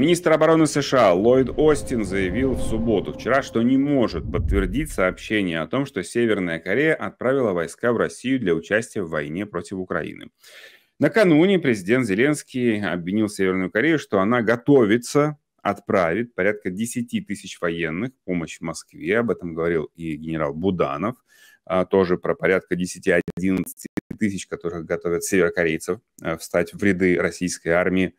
Министр обороны США Ллойд Остин заявил в субботу вчера, что не может подтвердить сообщение о том, что Северная Корея отправила войска в Россию для участия в войне против Украины. Накануне президент Зеленский обвинил Северную Корею, что она готовится отправит порядка 10 тысяч военных, помощь в Москве, об этом говорил и генерал Буданов, а, тоже про порядка 10-11 тысяч, которых готовят северокорейцев э, встать в ряды российской армии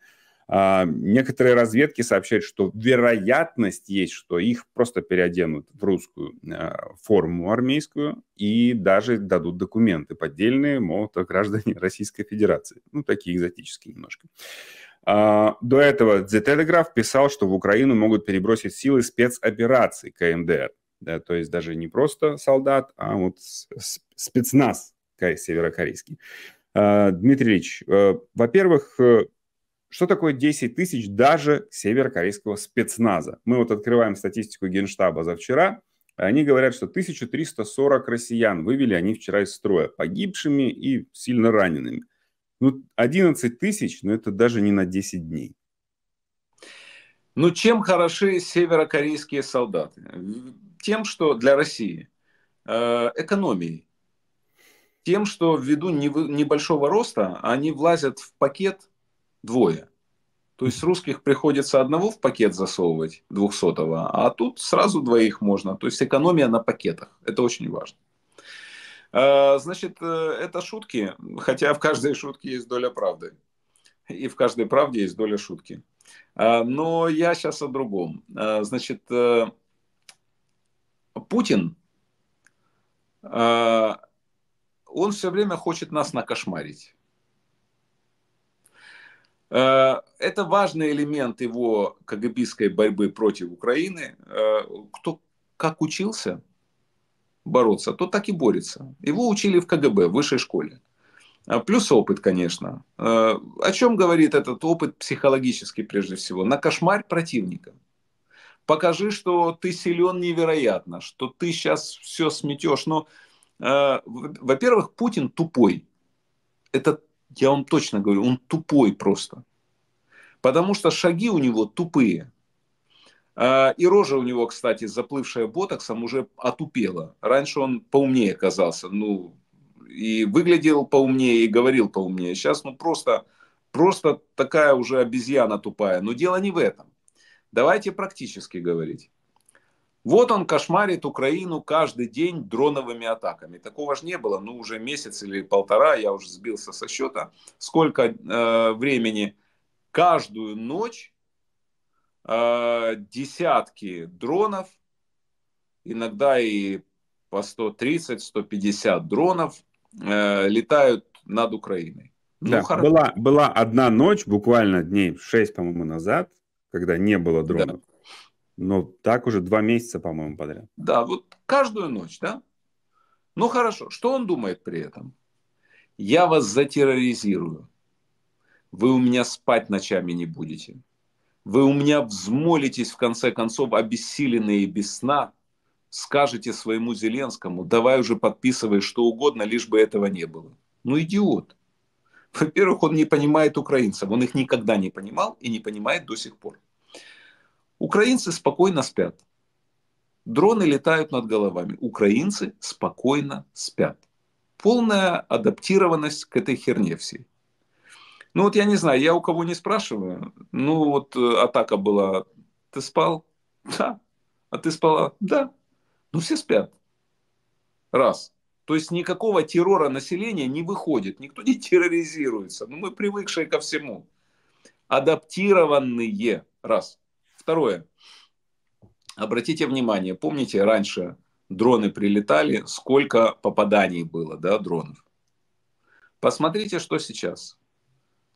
а, некоторые разведки сообщают, что вероятность есть, что их просто переоденут в русскую а, форму армейскую и даже дадут документы поддельные, мол, это граждане Российской Федерации. Ну, такие экзотические немножко. А, до этого The Telegraph писал, что в Украину могут перебросить силы спецопераций КНДР. Да, то есть даже не просто солдат, а вот спецназ северокорейский. Дмитрий Ильич, э, во-первых, э, что такое 10 тысяч даже северокорейского спецназа? Мы вот открываем статистику Генштаба за вчера. Они говорят, что 1340 россиян вывели они вчера из строя, погибшими и сильно ранеными. Ну, 11 тысяч, но ну, это даже не на 10 дней. Ну, чем хороши северокорейские солдаты? Тем, что для России э, экономией. Тем, что ввиду небольшого роста они влазят в пакет двое. То есть русских приходится одного в пакет засовывать, двухсотого, а тут сразу двоих можно. То есть экономия на пакетах. Это очень важно. А, значит, э, это шутки, хотя в каждой шутке есть доля правды. И в каждой правде есть доля шутки. А, но я сейчас о другом. А, значит, э, Путин, он все время хочет нас накошмарить. Э, это важный элемент его КГБистской борьбы против Украины. Э, кто как учился бороться, тот так и борется. Его учили в КГБ, в высшей школе. Э, плюс опыт, конечно. О чем говорит этот опыт психологически прежде всего? На кошмар противника. Покажи, что ты силен невероятно, что ты сейчас все сметешь. Но, во-первых, Путин тупой. Это я вам точно говорю, он тупой просто. Потому что шаги у него тупые. А, и рожа у него, кстати, заплывшая ботоксом, уже отупела. Раньше он поумнее казался, ну, и выглядел поумнее, и говорил поумнее. Сейчас, ну, просто, просто такая уже обезьяна тупая. Но дело не в этом. Давайте практически говорить. Вот он кошмарит Украину каждый день дроновыми атаками. Такого же не было, ну уже месяц или полтора, я уже сбился со счета, сколько э, времени каждую ночь э, десятки дронов, иногда и по 130-150 дронов э, летают над Украиной. да, ну, хорошо. была, была одна ночь, буквально дней 6, по-моему, назад, когда не было дронов. Да ну, так уже два месяца, по-моему, подряд. Да, вот каждую ночь, да? Ну, хорошо. Что он думает при этом? Я вас затерроризирую. Вы у меня спать ночами не будете. Вы у меня взмолитесь, в конце концов, обессиленные без сна. Скажете своему Зеленскому, давай уже подписывай что угодно, лишь бы этого не было. Ну, идиот. Во-первых, он не понимает украинцев. Он их никогда не понимал и не понимает до сих пор. Украинцы спокойно спят. Дроны летают над головами. Украинцы спокойно спят. Полная адаптированность к этой херне всей. Ну вот я не знаю, я у кого не спрашиваю. Ну вот э, атака была. Ты спал? Да. А ты спала? Да. Ну все спят. Раз. То есть никакого террора населения не выходит, никто не терроризируется. Ну мы привыкшие ко всему. Адаптированные. Раз. Второе. Обратите внимание, помните, раньше дроны прилетали, сколько попаданий было, да, дронов. Посмотрите, что сейчас.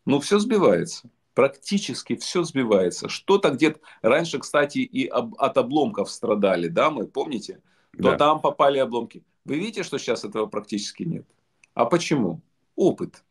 Ну, все сбивается. Практически все сбивается. Что-то где-то... Раньше, кстати, и об, от обломков страдали, да, мы, помните? То да. там попали обломки. Вы видите, что сейчас этого практически нет? А почему? Опыт.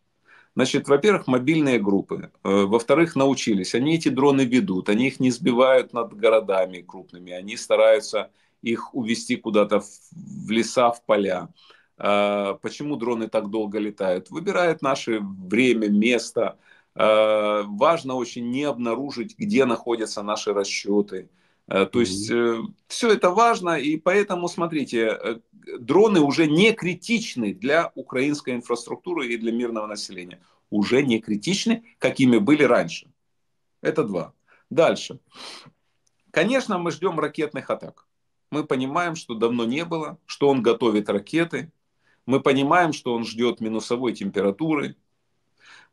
Значит, во-первых, мобильные группы. Э, во-вторых, научились. Они эти дроны ведут, они их не сбивают над городами крупными, они стараются их увести куда-то в леса, в поля. А, почему дроны так долго летают? Выбирают наше время, место. А, важно очень не обнаружить, где находятся наши расчеты – Э, то есть э, все это важно, и поэтому, смотрите, э, дроны уже не критичны для украинской инфраструктуры и для мирного населения. Уже не критичны, какими были раньше. Это два. Дальше. Конечно, мы ждем ракетных атак. Мы понимаем, что давно не было, что он готовит ракеты. Мы понимаем, что он ждет минусовой температуры,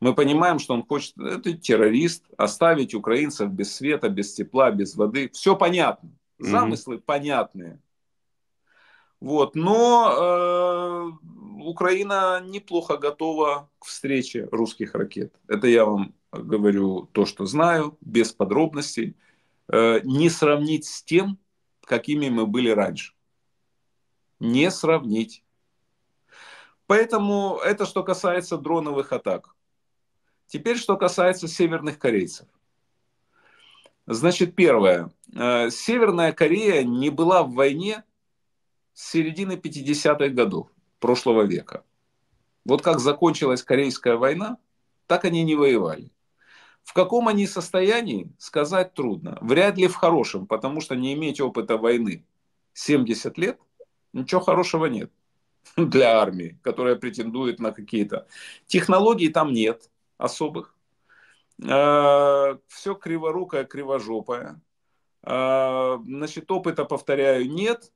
мы понимаем, что он хочет, это террорист, оставить украинцев без света, без тепла, без воды. Все понятно. Замыслы mm-hmm. понятные. Вот, но э, Украина неплохо готова к встрече русских ракет. Это я вам говорю то, что знаю, без подробностей. Э, не сравнить с тем, какими мы были раньше. Не сравнить. Поэтому это что касается дроновых атак. Теперь, что касается северных корейцев. Значит, первое. Э, Северная Корея не была в войне с середины 50-х годов прошлого века. Вот как закончилась Корейская война, так они не воевали. В каком они состоянии, сказать трудно. Вряд ли в хорошем, потому что не иметь опыта войны 70 лет, ничего хорошего нет для армии, которая претендует на какие-то... Технологий там нет, особых. Э, Все криворукое, кривожопое. Э, значит, опыта, повторяю, нет.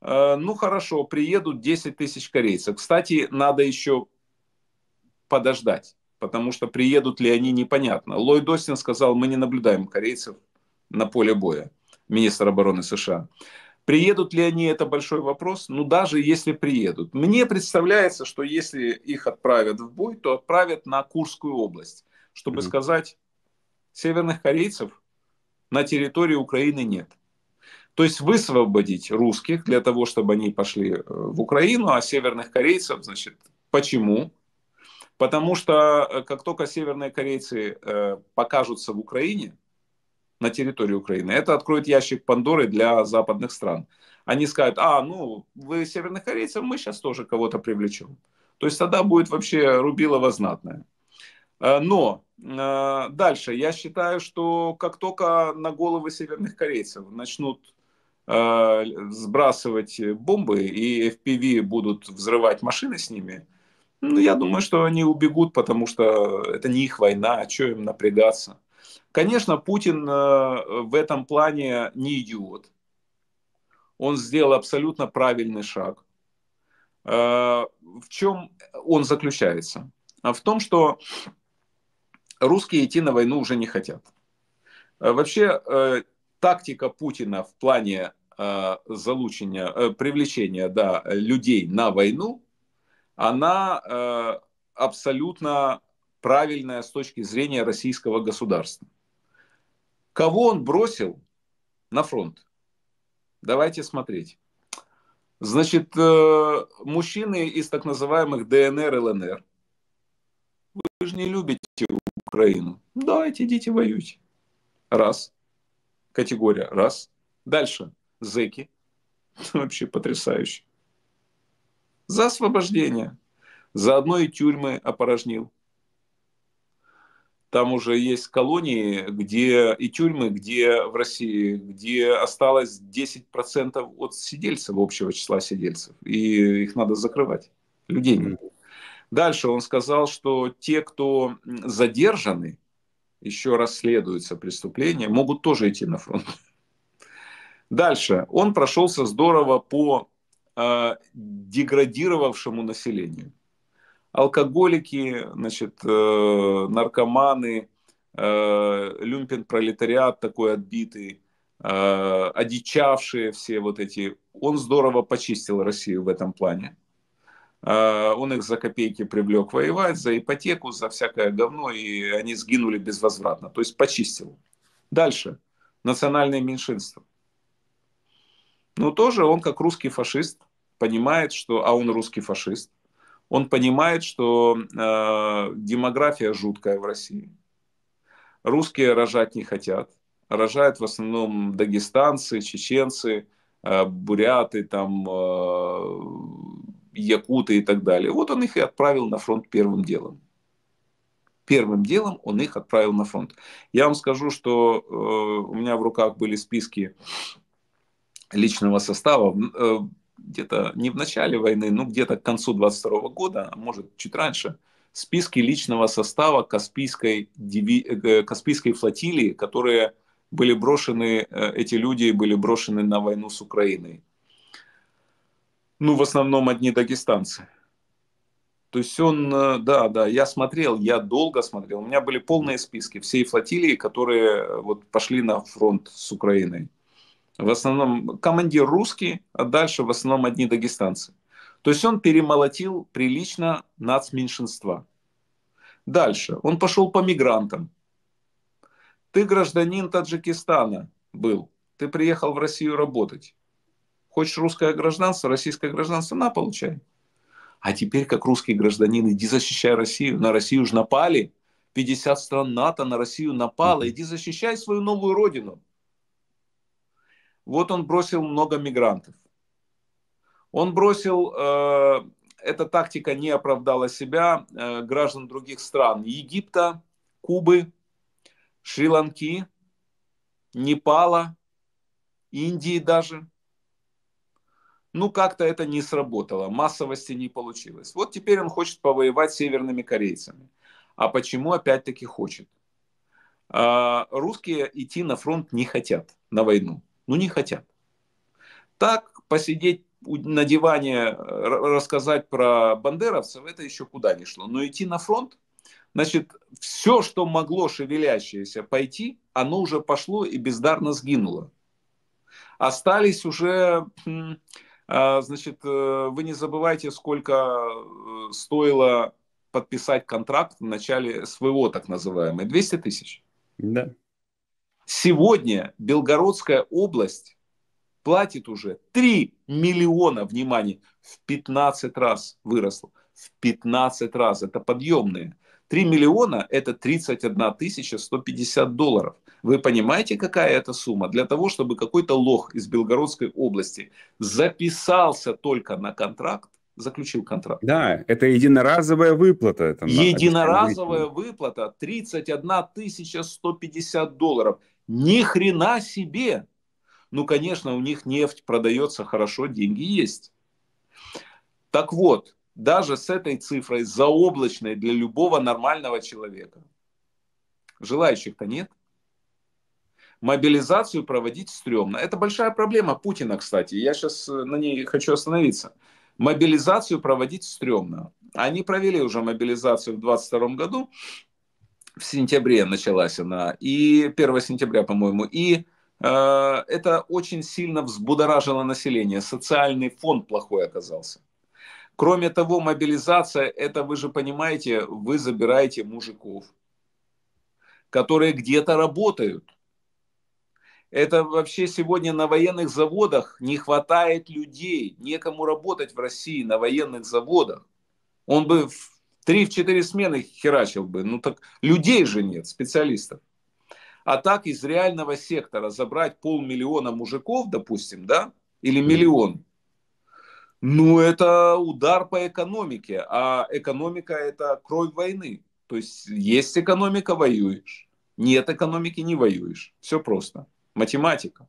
Э, ну хорошо, приедут 10 тысяч корейцев. Кстати, надо еще подождать, потому что приедут ли они, непонятно. Ллойд Остин сказал, мы не наблюдаем корейцев на поле боя, министр обороны США. Приедут ли они, это большой вопрос, но ну, даже если приедут. Мне представляется, что если их отправят в бой, то отправят на Курскую область, чтобы mm-hmm. сказать, северных корейцев на территории Украины нет. То есть высвободить русских для того, чтобы они пошли э, в Украину, а северных корейцев, значит, почему? Потому что э, как только северные корейцы э, покажутся в Украине, на территории Украины. Это откроет ящик Пандоры для западных стран. Они скажут, а, ну, вы северных корейцев, мы сейчас тоже кого-то привлечем. То есть тогда будет вообще рубилово знатное. Э, но э, дальше, я считаю, что как только на головы северных корейцев начнут э, сбрасывать бомбы и FPV будут взрывать машины с ними, ну, я думаю, что они убегут, потому что это не их война, а что им напрягаться. Конечно, Путин э, в этом плане не идиот. Он сделал абсолютно правильный шаг. Э, в чем он заключается? А в том, что русские идти на войну уже не хотят. Э, вообще, тактика Путина в плане залучения, привлечения да, людей на войну, она абсолютно правильная с точки зрения российского государства. Кого он бросил на фронт? Давайте смотреть. Значит, э, мужчины из так называемых ДНР, ЛНР. Вы же не любите Украину. Ну, давайте идите воюйте. Раз. Категория. Раз. Дальше. Зеки. Вообще потрясающе. За освобождение. Заодно и тюрьмы опорожнил. Там уже есть колонии где, и тюрьмы, где в России, где осталось 10% от сидельцев, общего числа сидельцев. И их надо закрывать. Людей нет. Дальше он сказал, что те, кто задержаны, еще расследуются преступления, могут тоже идти на фронт. Дальше. Он прошелся здорово по э, деградировавшему населению алкоголики, значит, э, наркоманы, э, люмпен-пролетариат такой отбитый, э, одичавшие все вот эти. Он здорово почистил Россию в этом плане. Э, он их за копейки привлек воевать, за ипотеку, за всякое говно, и они сгинули безвозвратно. То есть почистил. Дальше. Национальное меньшинство. Ну, тоже он как русский фашист понимает, что... А он русский фашист он понимает, что э, демография жуткая в России. Русские рожать не хотят. Рожают в основном дагестанцы, чеченцы, э, буряты, там, э, якуты и так далее. Вот он их и отправил на фронт первым делом. Первым делом он их отправил на фронт. Я вам скажу, что э, у меня в руках были списки личного состава. Э, где-то не в начале войны, но где-то к концу 22 года, а может, чуть раньше, списки личного состава Каспийской, диви... Э, Каспийской флотилии, которые были брошены, э, эти люди были брошены на войну с Украиной. Ну, в основном одни дагестанцы. То есть он, э, да, да, я смотрел, я долго смотрел. У меня были полные списки всей флотилии, которые вот пошли на фронт с Украиной. В основном командир русский, а дальше в основном одни дагестанцы. То есть он перемолотил прилично нацменьшинства. Дальше. Он пошел по мигрантам. Ты гражданин Таджикистана был. Ты приехал в Россию работать. Хочешь русское гражданство, российское гражданство, на, получай. А теперь, как русский гражданин, иди защищай Россию. На Россию же напали. 50 стран НАТО на Россию напало. Иди защищай свою новую родину. Вот он бросил много мигрантов. Он бросил, э, эта тактика не оправдала себя, э, граждан других стран, Египта, Кубы, Шри-Ланки, Непала, Индии даже. Ну, как-то это не сработало, массовости не получилось. Вот теперь он хочет повоевать с северными корейцами. А почему опять-таки хочет? Э, русские идти на фронт не хотят, на войну. Ну, не хотят. Так посидеть на диване, э, рассказать про бандеровцев, это еще куда не шло. Но идти на фронт, значит, все, что могло шевелящееся пойти, оно уже пошло и бездарно сгинуло. Остались уже, хм, э, значит, э, вы не забывайте, сколько стоило подписать контракт в начале своего, так называемой, 200 тысяч. Да. Сегодня Белгородская область платит уже 3 миллиона, внимание, в 15 раз выросло. В 15 раз. Это подъемные. 3 миллиона – это 31 тысяча 150 долларов. Вы понимаете, какая это сумма? Для того, чтобы какой-то лох из Белгородской области записался только на контракт, заключил контракт. Да, это единоразовая выплата. Это единоразовая выплата 31 150 долларов. Ни хрена себе! Ну, конечно, у них нефть продается хорошо, деньги есть. Так вот, даже с этой цифрой заоблачной для любого нормального человека. Желающих-то нет. Мобилизацию проводить стрёмно. Это большая проблема Путина, кстати. Я сейчас э, на ней хочу остановиться. Мобилизацию проводить стрёмно. Они провели уже мобилизацию в 2022 году в сентябре началась она, и 1 сентября, по-моему, и э, это очень сильно взбудоражило население. Социальный фон плохой оказался. Кроме того, мобилизация, это вы же понимаете, вы забираете мужиков, которые где-то работают. Это вообще сегодня на военных заводах не хватает людей, некому работать в России на военных заводах. Он бы в Три в четыре смены херачил бы. Ну так людей же нет, специалистов. А так из реального сектора забрать полмиллиона мужиков, допустим, да, или миллион, ну это удар по экономике, а экономика это кровь войны. То есть есть экономика, воюешь. Нет экономики, не воюешь. Все просто. Математика.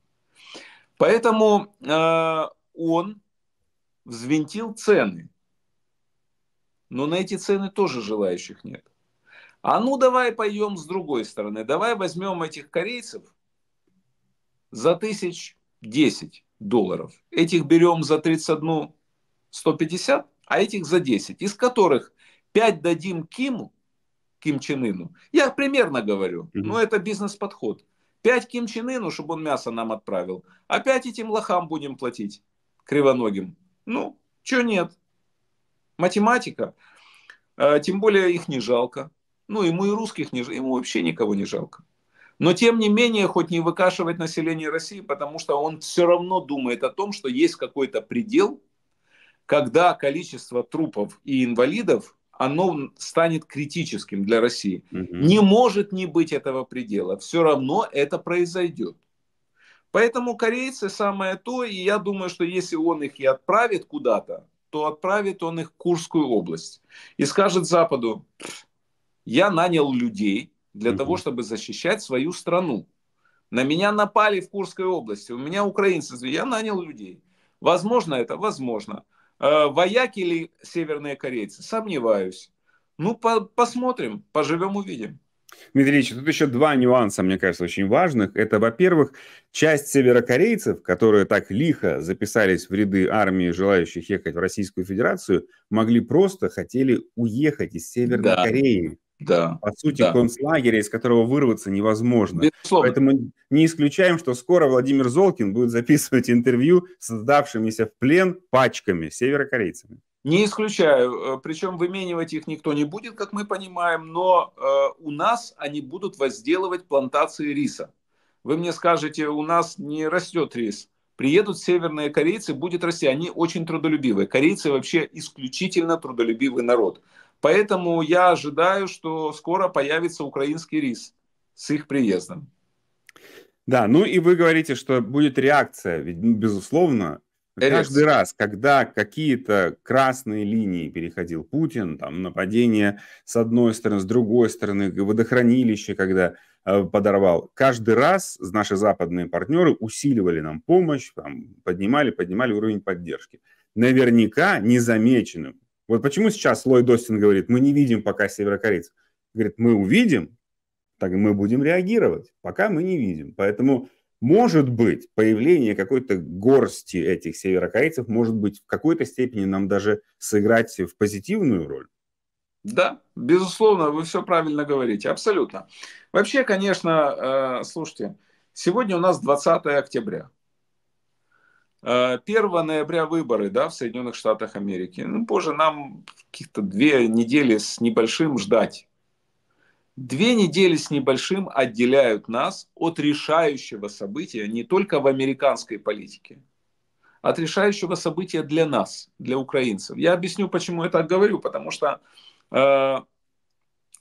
Поэтому э, он взвинтил цены но на эти цены тоже желающих нет. А ну давай пойдем с другой стороны, давай возьмем этих корейцев за тысяч 10 долларов, этих берем за 31 150, а этих за 10, из которых 5 дадим Киму, Ким Чен Ину. Я примерно говорю, mm-hmm. но это бизнес-подход. 5 Ким Чен Ину, чтобы он мясо нам отправил, а 5 этим лохам будем платить, кривоногим. Ну, что нет? математика, э, тем более их не жалко. Ну, ему и русских не жалко, ему вообще никого не жалко. Но тем не менее, хоть не выкашивать население России, потому что он все равно думает о том, что есть какой-то предел, когда количество трупов и инвалидов оно станет критическим для России. Угу. Не может не быть этого предела. Все равно это произойдет. Поэтому корейцы самое то, и я думаю, что если он их и отправит куда-то, то отправит он их в Курскую область и скажет Западу, я нанял людей для угу. того, чтобы защищать свою страну. На меня напали в Курской области, у меня украинцы, я нанял людей. Возможно это, возможно. Э, вояки или северные корейцы? Сомневаюсь. Ну, по посмотрим, поживем, увидим. Дмитрий тут еще два нюанса, мне кажется, очень важных. Это, во-первых, часть северокорейцев, которые так лихо записались в ряды армии, желающих ехать в Российскую Федерацию, могли просто хотели уехать из Северной да. Кореи. Да. По сути, да. концлагеря, из которого вырваться невозможно. Безусловно. Поэтому не исключаем, что скоро Владимир Золкин будет записывать интервью с сдавшимися в плен пачками северокорейцами. Не исключаю. Э, Причем выменивать их никто не будет, как мы понимаем, но э, у нас они будут возделывать плантации риса. Вы мне скажете, у нас не растет рис. Приедут северные корейцы, будет расти. Они очень трудолюбивые. Корейцы вообще исключительно трудолюбивый народ. Поэтому я ожидаю, что скоро появится украинский рис с их приездом. Да, ну и вы говорите, что будет реакция, ведь, ну, безусловно, Каждый раз, когда какие-то красные линии переходил Путин, там нападение с одной стороны, с другой стороны, водохранилище, когда э, подорвал, каждый раз наши западные партнеры усиливали нам помощь, там, поднимали, поднимали уровень поддержки. Наверняка незамеченным. Вот почему сейчас Ллойд Достин говорит, мы не видим пока северокорейцев. Говорит, мы увидим, так мы будем реагировать, пока мы не видим. Поэтому может быть, появление какой-то горсти этих северокорейцев, может быть, в какой-то степени нам даже сыграть в позитивную роль? Да, безусловно, вы все правильно говорите, абсолютно. Вообще, конечно, э, слушайте, сегодня у нас 20 октября. 1 э, ноября выборы да, в Соединенных Штатах Америки. Ну, позже нам каких-то две недели с небольшим ждать Две недели с небольшим отделяют нас от решающего события не только в американской политике, а от решающего события для нас, для украинцев. Я объясню, почему я так говорю, потому что э,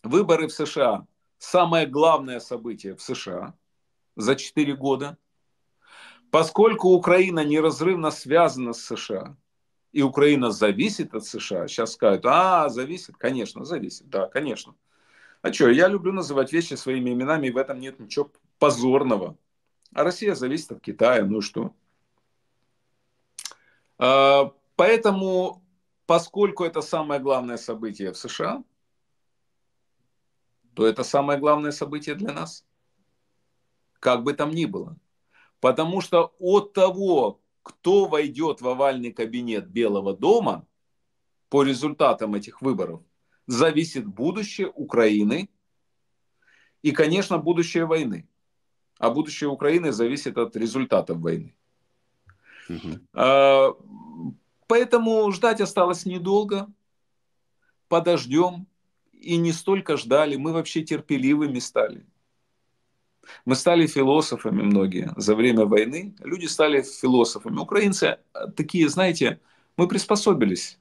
выборы в США самое главное событие в США за 4 года, поскольку Украина неразрывно связана с США, и Украина зависит от США, сейчас скажут, а, зависит, конечно, зависит, да, конечно. А что, я люблю называть вещи своими именами, и в этом нет ничего позорного. А Россия зависит от Китая, ну что? А, поэтому, поскольку это самое главное событие в США, то это самое главное событие для нас. Как бы там ни было. Потому что от того, кто войдет в овальный кабинет Белого дома по результатам этих выборов, зависит будущее Украины и, конечно, будущее войны. А будущее Украины зависит от результатов войны. Угу. Поэтому ждать осталось недолго. Подождем. И не столько ждали, мы вообще терпеливыми стали. Мы стали философами многие за время войны. Люди стали философами. Украинцы а, такие, знаете, мы приспособились.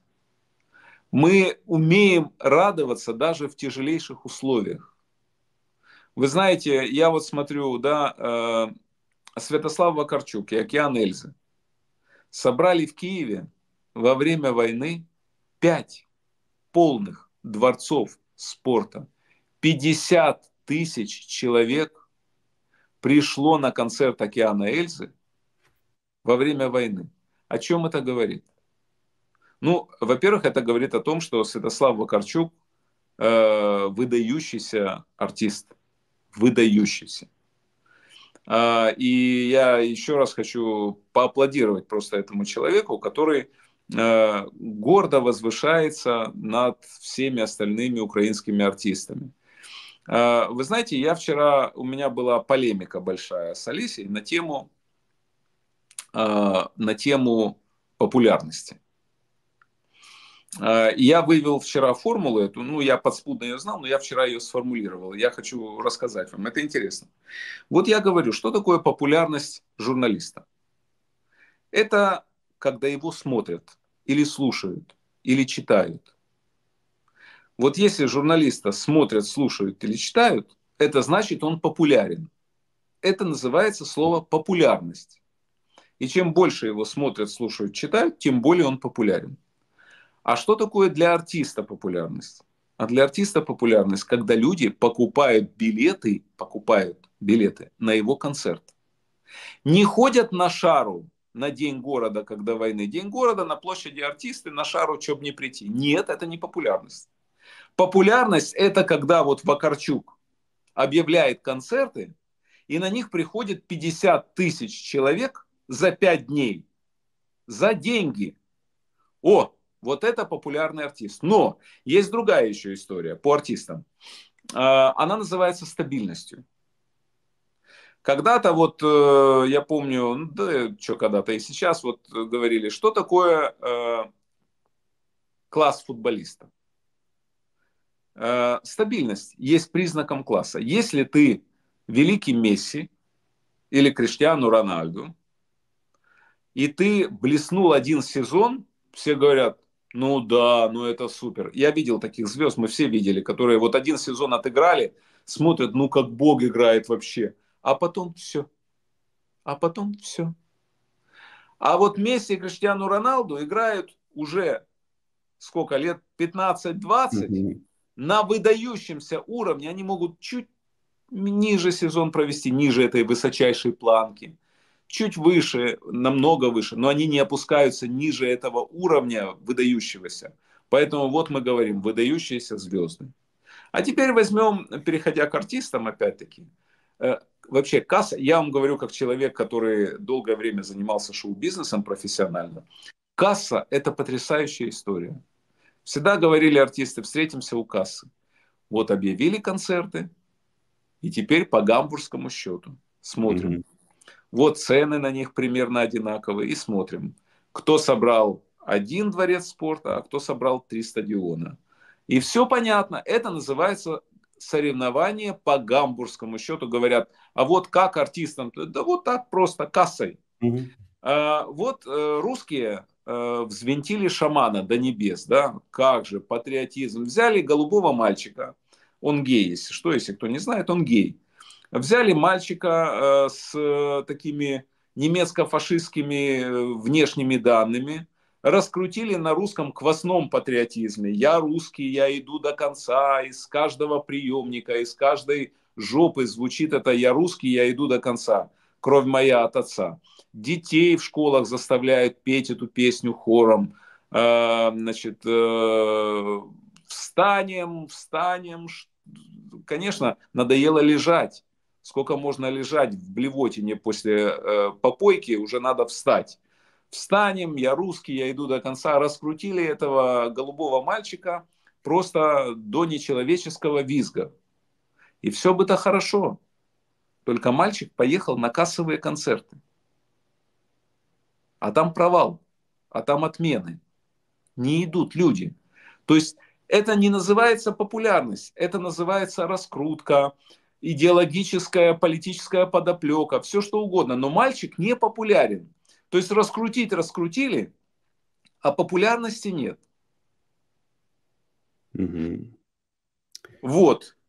Мы умеем радоваться даже в тяжелейших условиях. Вы знаете, я вот смотрю, да, э, Святослав Вакарчук и Океан Эльзы собрали в Киеве во время войны пять полных дворцов спорта. 50 тысяч человек пришло на концерт Океана Эльзы во время войны. О чем это говорит? Ну, во-первых, это говорит о том, что Святослав Вакарчук э, выдающийся артист, выдающийся. Э, и я еще раз хочу поаплодировать просто этому человеку, который э, гордо возвышается над всеми остальными украинскими артистами. Э, вы знаете, я вчера, у меня была полемика большая с Алисей на тему, э, на тему популярности. А, я вывел вчера формулу эту, ну, я подспудно ее знал, но я вчера ее сформулировал. Я хочу рассказать вам, это интересно. Вот я говорю, что такое популярность журналиста? Это когда его смотрят или слушают, или читают. Вот если журналиста смотрят, слушают или читают, это значит, он популярен. Это называется слово «популярность». И чем больше его смотрят, слушают, читают, тем более он популярен. А что такое для артиста популярность? А для артиста популярность, когда люди покупают билеты, покупают билеты на его концерт. Не ходят на шару на день города, когда войны. День города на площади артисты на шару, чтобы не прийти. Нет, это не популярность. Популярность – это когда вот Вакарчук объявляет концерты, и на них приходит 50 тысяч человек за 5 дней. За деньги. О, вот это популярный артист. Но есть другая еще история по артистам. А, она называется стабильностью. Когда-то вот, э, я помню, ну да, что когда-то и сейчас вот говорили, что такое э, класс футболиста. Э, стабильность есть признаком класса. Если ты великий Месси или Криштиану Рональду, и ты блеснул один сезон, все говорят, ну да, ну это супер. Я видел таких звезд, мы все видели, которые вот один сезон отыграли, смотрят, ну как Бог играет вообще. А потом все. А потом все. А вот Месси и Криштиану Роналду играют уже сколько лет, 15-20, на выдающемся уровне они могут чуть ниже сезон провести, ниже этой высочайшей планки чуть выше, намного выше, но они не опускаются ниже этого уровня выдающегося. Поэтому вот мы говорим выдающиеся звезды. А теперь возьмем, переходя к артистам опять-таки, э, вообще касса, я вам говорю как человек, который долгое время занимался шоу-бизнесом профессионально, касса – это потрясающая история. Всегда говорили артисты, встретимся у кассы. Вот объявили концерты, и теперь по гамбургскому счету смотрим. Mm-hmm вот цены на них примерно одинаковые, и смотрим, кто собрал один дворец спорта, а кто собрал три стадиона. И все понятно, это называется соревнование по гамбургскому счету. Говорят, а вот как артистам? Да вот так просто, кассой. Угу. А, вот э, русские э, взвинтили шамана до небес, да, как же, патриотизм. Взяли голубого мальчика, он гей, если что, если кто не знает, он гей. Взяли мальчика э, с э, такими немецко-фашистскими э, внешними данными, раскрутили на русском квасном патриотизме. Я русский, я иду до конца, из каждого приемника, из каждой жопы звучит это «я русский, я иду до конца, кровь моя от отца». Детей в школах заставляют петь эту песню хором. Значит, встанем, встанем. Конечно, надоело лежать сколько можно лежать в блевотине после э, попойки, уже надо встать. Встанем, я русский, я иду до конца. Раскрутили этого голубого мальчика просто до нечеловеческого визга. И все бы-то хорошо. Только мальчик поехал на кассовые концерты. А там провал, а там отмены. Не идут люди. То есть это не называется популярность, это называется раскрутка, идеологическая, политическая подоплека, все что угодно, но мальчик не популярен. То есть раскрутить раскрутили, а популярности нет. Угу. Вот.